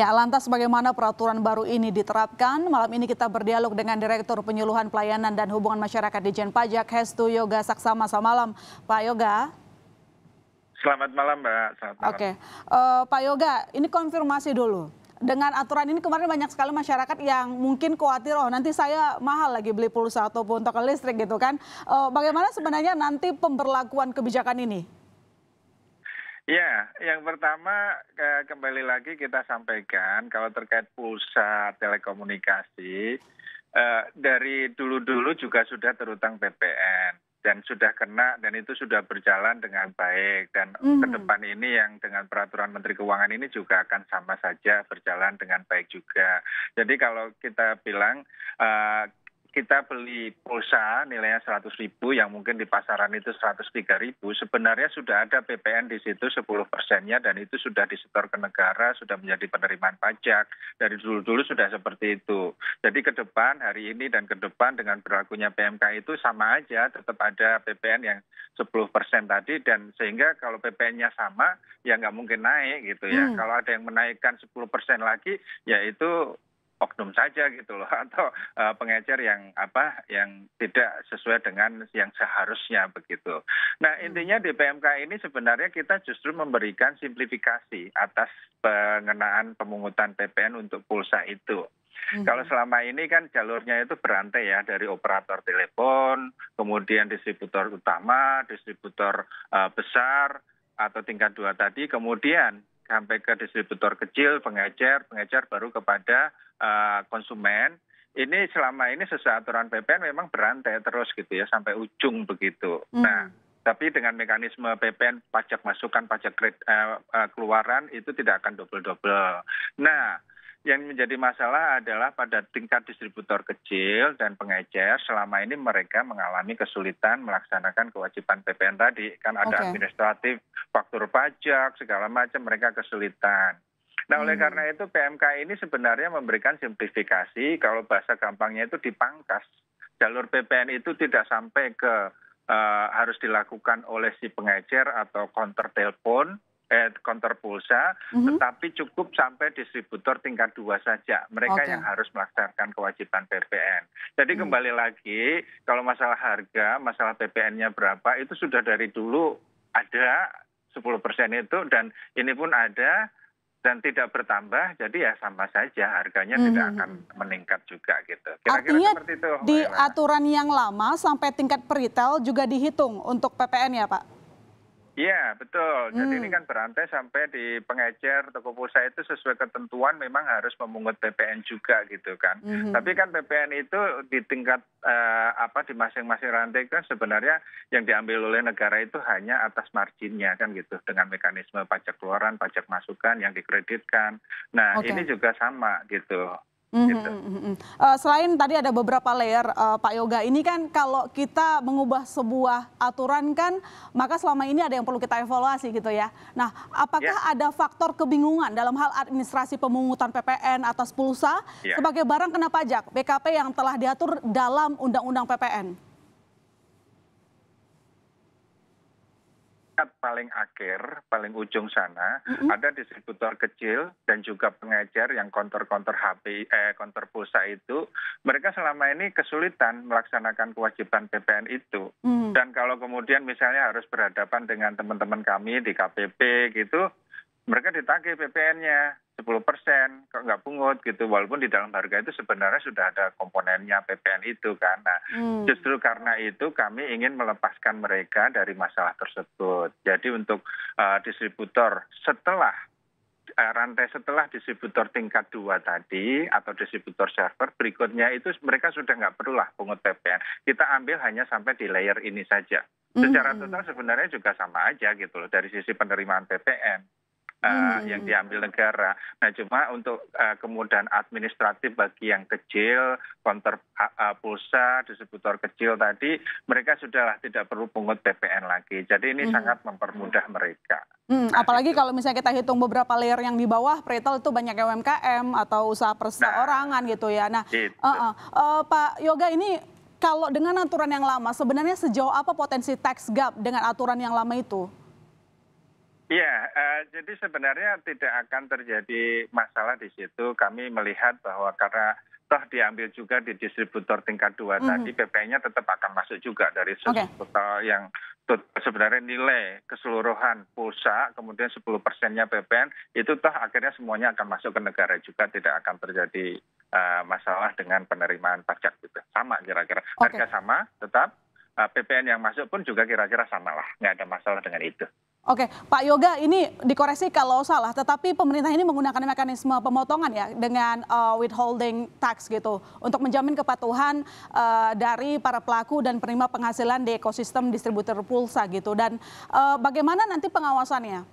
Ya, lantas bagaimana peraturan baru ini diterapkan? Malam ini kita berdialog dengan Direktur Penyuluhan Pelayanan dan Hubungan Masyarakat Jen Pajak, Hestu Yoga Saksama. Selamat malam, Pak Yoga. Selamat malam, Mbak. Selamat malam. Oke, uh, Pak Yoga, ini konfirmasi dulu. Dengan aturan ini kemarin banyak sekali masyarakat yang mungkin khawatir, oh nanti saya mahal lagi beli pulsa ataupun token listrik gitu kan. Uh, bagaimana sebenarnya nanti pemberlakuan kebijakan ini? Ya, yang pertama eh, kembali lagi kita sampaikan kalau terkait pulsa telekomunikasi eh, dari dulu-dulu juga sudah terutang PPN dan sudah kena dan itu sudah berjalan dengan baik dan mm -hmm. ke depan ini yang dengan peraturan Menteri Keuangan ini juga akan sama saja berjalan dengan baik juga. Jadi kalau kita bilang eh, kita beli pulsa nilainya 100 ribu yang mungkin di pasaran itu 103 ribu, sebenarnya sudah ada PPN di situ 10 persennya dan itu sudah disetor ke negara, sudah menjadi penerimaan pajak. Dari dulu-dulu sudah seperti itu. Jadi ke depan hari ini dan ke depan dengan berlakunya PMK itu sama aja, tetap ada PPN yang 10 persen tadi dan sehingga kalau PPN-nya sama ya nggak mungkin naik gitu ya. Hmm. Kalau ada yang menaikkan 10 persen lagi, yaitu oknum saja gitu loh atau uh, pengecer yang apa yang tidak sesuai dengan yang seharusnya begitu. Nah hmm. intinya di PMK ini sebenarnya kita justru memberikan simplifikasi atas pengenaan pemungutan PPN untuk pulsa itu. hmm Kalau selama ini kan jalurnya itu berantai ya dari operator telepon, kemudian distributor utama, distributor uh, besar atau tingkat dua tadi, kemudian sampai ke distributor kecil, pengecer, pengecer baru kepada uh, konsumen. Ini selama ini sesuai aturan PPN memang berantai terus gitu ya sampai ujung begitu. Hmm. Nah, tapi dengan mekanisme PPN pajak masukan, pajak kredit, uh, eh, uh, eh, keluaran itu tidak akan double-double. Nah, yang menjadi masalah adalah pada tingkat distributor kecil dan pengecer selama ini mereka mengalami kesulitan melaksanakan kewajiban PPN tadi kan ada okay. administratif faktur pajak segala macam mereka kesulitan. Nah oleh hmm. karena itu PMK ini sebenarnya memberikan simplifikasi kalau bahasa gampangnya itu dipangkas jalur PPN itu tidak sampai ke uh, harus dilakukan oleh si pengecer atau counter telepon eh, konter pulsa, mm-hmm. tetapi cukup sampai distributor tingkat dua saja. Mereka okay. yang harus melaksanakan kewajiban PPN. Jadi mm. kembali lagi, kalau masalah harga, masalah PPN-nya berapa, itu sudah dari dulu ada 10% persen itu dan ini pun ada dan tidak bertambah, jadi ya sama saja harganya hmm. tidak akan meningkat juga gitu. Kira-kira Artinya seperti itu. Di Mbak aturan yang lama sampai tingkat peritel juga dihitung untuk PPN ya Pak? Iya, betul. Jadi ini hmm. kan berantai sampai di pengecer toko pulsa itu sesuai ketentuan memang harus memungut PPN juga gitu kan. Hmm. Tapi kan PPN itu di tingkat eh, apa di masing-masing rantai kan sebenarnya yang diambil oleh negara itu hanya atas marginnya kan gitu dengan mekanisme pajak keluaran, pajak masukan yang dikreditkan. Nah, ini juga sama gitu. -hmm. gitu. uh, selain tadi ada beberapa layer uh, Pak Yoga ini kan kalau kita mengubah sebuah aturan kan maka selama ini ada yang perlu kita evaluasi gitu ya. Nah apakah yeah. ada faktor kebingungan dalam hal administrasi pemungutan PPN atas pulsa yeah. sebagai barang kena pajak BKP yang telah diatur dalam Undang-Undang PPN? tingkat paling akhir, paling ujung sana, mm -hmm. ada distributor kecil dan juga pengecer yang kontor-kontor HP, eh, kontor pulsa itu, mereka selama ini kesulitan melaksanakan kewajiban PPN itu. Mm -hmm. Dan kalau kemudian misalnya harus berhadapan dengan teman-teman kami di KPP gitu, mereka ditagih PPN-nya 10 persen, kok nggak pungut gitu. Walaupun di dalam harga itu sebenarnya sudah ada komponennya PPN itu kan. Nah, hmm. justru karena itu kami ingin melepaskan mereka dari masalah tersebut. Jadi untuk uh, distributor setelah eh, rantai setelah distributor tingkat dua tadi atau distributor server berikutnya itu mereka sudah nggak perlu lah pungut PPN. Kita ambil hanya sampai di layer ini saja. Secara hmm. total sebenarnya juga sama aja gitu loh dari sisi penerimaan PPN uh, hmm. yang hmm. diambil negara. Nah, cuma untuk uh, kemudahan administratif bagi yang kecil, konter uh, pulsa, distributor kecil tadi, mereka sudah tidak perlu pungut PPN lagi. Jadi ini hmm. sangat mempermudah mereka. Hmm, nah, apalagi itu. kalau misalnya kita hitung beberapa layer yang di bawah, retail itu banyak UMKM atau usaha perseorangan nah, gitu ya. Nah, gitu. Uh, uh, uh, Pak Yoga ini kalau dengan aturan yang lama, sebenarnya sejauh apa potensi tax gap dengan aturan yang lama itu? Iya, uh, jadi sebenarnya tidak akan terjadi masalah di situ. Kami melihat bahwa karena toh diambil juga di distributor tingkat dua mm -hmm. tadi, pp nya tetap akan masuk juga dari okay. total yang sebenarnya nilai keseluruhan pulsa, kemudian 10 persennya PPN, itu toh akhirnya semuanya akan masuk ke negara juga, tidak akan terjadi uh, masalah dengan penerimaan pajak juga gitu. Sama kira-kira, okay. harga sama tetap, uh, eh, PPN yang masuk pun juga kira-kira sama lah, nggak ada masalah dengan itu. Oke, Pak Yoga, ini dikoreksi kalau salah, tetapi pemerintah ini menggunakan mekanisme pemotongan ya dengan uh, withholding tax gitu untuk menjamin kepatuhan uh, dari para pelaku dan penerima penghasilan di ekosistem distributor pulsa gitu. Dan uh, bagaimana nanti pengawasannya?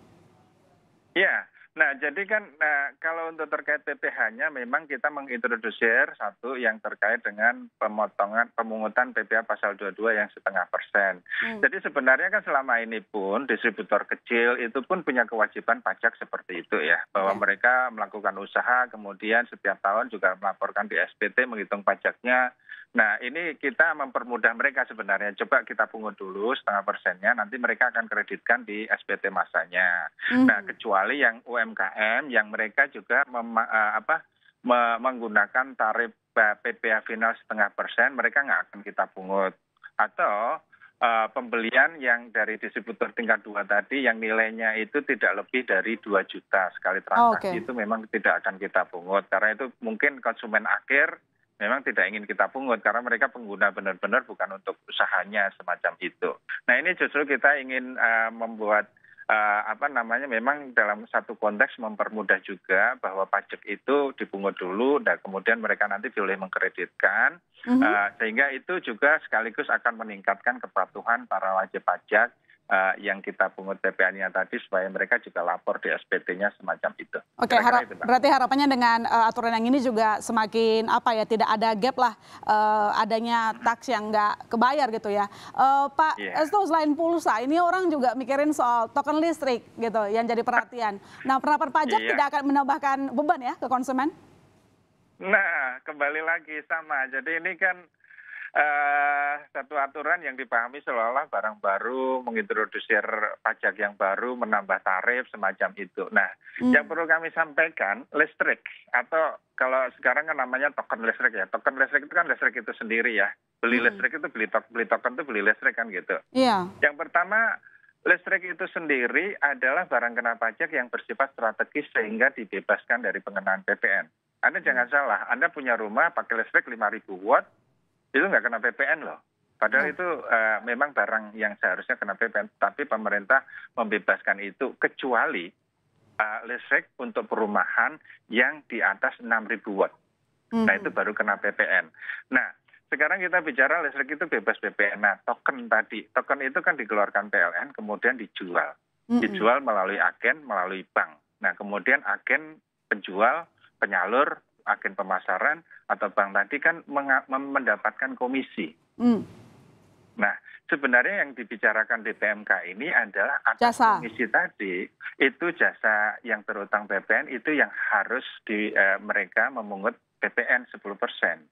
Ya, nah jadi kan nah, kalau untuk terkait pph nya memang kita mengintroduksir satu yang terkait dengan pemotongan pemungutan pph pasal 22 yang setengah persen hmm. jadi sebenarnya kan selama ini pun distributor kecil itu pun punya kewajiban pajak seperti itu ya bahwa ya. mereka melakukan usaha kemudian setiap tahun juga melaporkan di SPT menghitung pajaknya Nah ini kita mempermudah mereka sebenarnya. Coba kita pungut dulu setengah persennya, nanti mereka akan kreditkan di SPT masanya. Mm. Nah kecuali yang UMKM yang mereka juga mem, eh, apa menggunakan tarif PPH final setengah persen, mereka nggak akan kita pungut. Atau uh, pembelian yang dari distributor tingkat dua tadi yang nilainya itu tidak lebih dari dua juta sekali transaksi oh, okay. itu memang tidak akan kita pungut karena itu mungkin konsumen akhir memang tidak ingin kita pungut karena mereka pengguna benar-benar bukan untuk usahanya semacam itu. Nah ini justru kita ingin uh, membuat uh, apa namanya memang dalam satu konteks mempermudah juga bahwa pajak itu dipungut dulu dan kemudian mereka nanti boleh mengkreditkan mm -hmm. uh, sehingga itu juga sekaligus akan meningkatkan kepatuhan para wajib pajak uh, yang kita pungut PPA-nya tadi supaya mereka juga lapor di SPT-nya semacam itu. Oke, okay, harap, berarti harapannya dengan uh, aturan yang ini juga semakin apa ya tidak ada gap lah uh, adanya tax yang nggak kebayar gitu ya. Uh, Pak yeah. Estu selain pulsa ini orang juga mikirin soal token listrik gitu yang jadi perhatian. Nah, penerapan pajak yeah. tidak akan menambahkan beban ya ke konsumen? Nah, kembali lagi sama. Jadi ini kan uh, aturan yang dipahami seolah-olah barang baru, mengintroduksir pajak yang baru, menambah tarif semacam itu. Nah, hmm. yang perlu kami sampaikan, listrik atau kalau sekarang kan namanya token listrik ya. Token listrik itu kan listrik itu sendiri ya. Beli hmm. listrik itu beli token, beli token itu beli listrik kan gitu. Iya. Yang pertama Listrik itu sendiri adalah barang kena pajak yang bersifat strategis sehingga dibebaskan dari pengenaan PPN. Anda jangan hmm. salah, Anda punya rumah pakai listrik 5.000 watt, itu nggak kena PPN loh. Padahal hmm. itu uh, memang barang yang seharusnya kena PPN, tapi pemerintah membebaskan itu kecuali uh, listrik untuk perumahan yang di atas 6.000 watt. hmm Nah itu hmm. baru kena PPN. Nah sekarang kita bicara listrik itu bebas PPN. Nah token tadi, token itu kan dikeluarkan PLN kemudian dijual, hmm dijual melalui agen, melalui bank. Nah kemudian agen penjual, penyalur, agen pemasaran atau bank tadi kan mendapatkan komisi. Hmm. Nah, sebenarnya yang dibicarakan di PMK ini adalah jasa. komisi tadi itu jasa yang terutang PPN itu yang harus di uh, mereka memungut PPN 10 persen.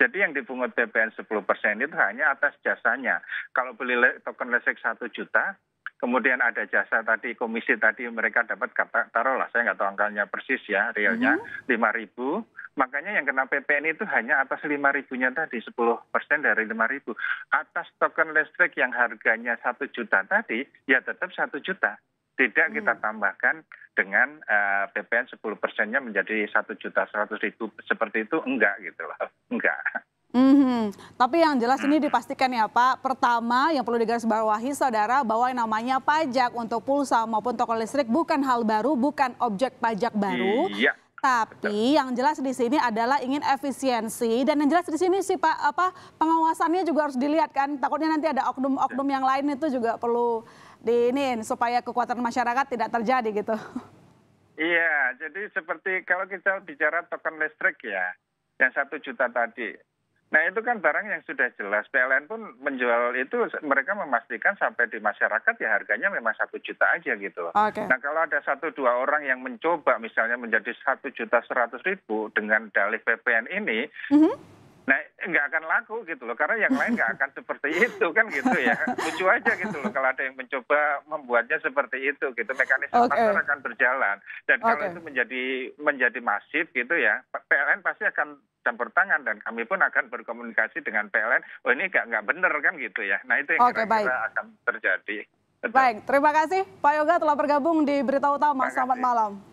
Jadi yang dipungut PPN 10 persen itu hanya atas jasanya. Kalau beli token listrik 1 juta, kemudian ada jasa tadi komisi tadi mereka dapat kata taruhlah saya nggak tahu angkanya persis ya realnya mhm. lima hmm. ribu makanya yang kena PPN itu hanya atas lima ribunya tadi 10 persen dari lima ribu atas token listrik yang harganya satu juta tadi ya tetap satu juta tidak hmm. kita tambahkan dengan uh, PPN 10 persennya menjadi satu juta seratus ribu seperti itu enggak gitu loh enggak Mm -hmm. Tapi yang jelas ini nah. dipastikan ya Pak, pertama yang perlu digarisbawahi saudara bahwa yang namanya pajak untuk pulsa maupun toko listrik bukan hal baru, bukan objek pajak baru. Iya. Tapi yang jelas di sini adalah ingin efisiensi dan yang jelas di sini sih Pak apa pengawasannya juga harus dilihat kan. Takutnya nanti ada oknum-oknum yang lain itu juga perlu diinin supaya kekuatan masyarakat tidak terjadi gitu. Iya, jadi seperti kalau kita bicara token listrik ya, yang satu juta tadi nah itu kan barang yang sudah jelas pln pun menjual itu mereka memastikan sampai di masyarakat ya harganya memang satu juta aja gitu okay. nah kalau ada satu dua orang yang mencoba misalnya menjadi satu juta seratus ribu dengan dalih ppn ini mm -hmm Nah, nggak akan laku gitu loh, karena yang lain nggak akan seperti itu kan gitu ya. Lucu aja gitu loh kalau ada yang mencoba membuatnya seperti itu gitu, mekanisme okay. pasar akan berjalan. Dan okay. kalau itu menjadi menjadi masif gitu ya, PLN pasti akan campur tangan dan kami pun akan berkomunikasi dengan PLN. Oh ini nggak nggak benar kan gitu ya. Nah itu yang okay, kira-kira akan terjadi. Betul. Baik, terima kasih Pak Yoga telah bergabung di Berita Utama. Selamat malam.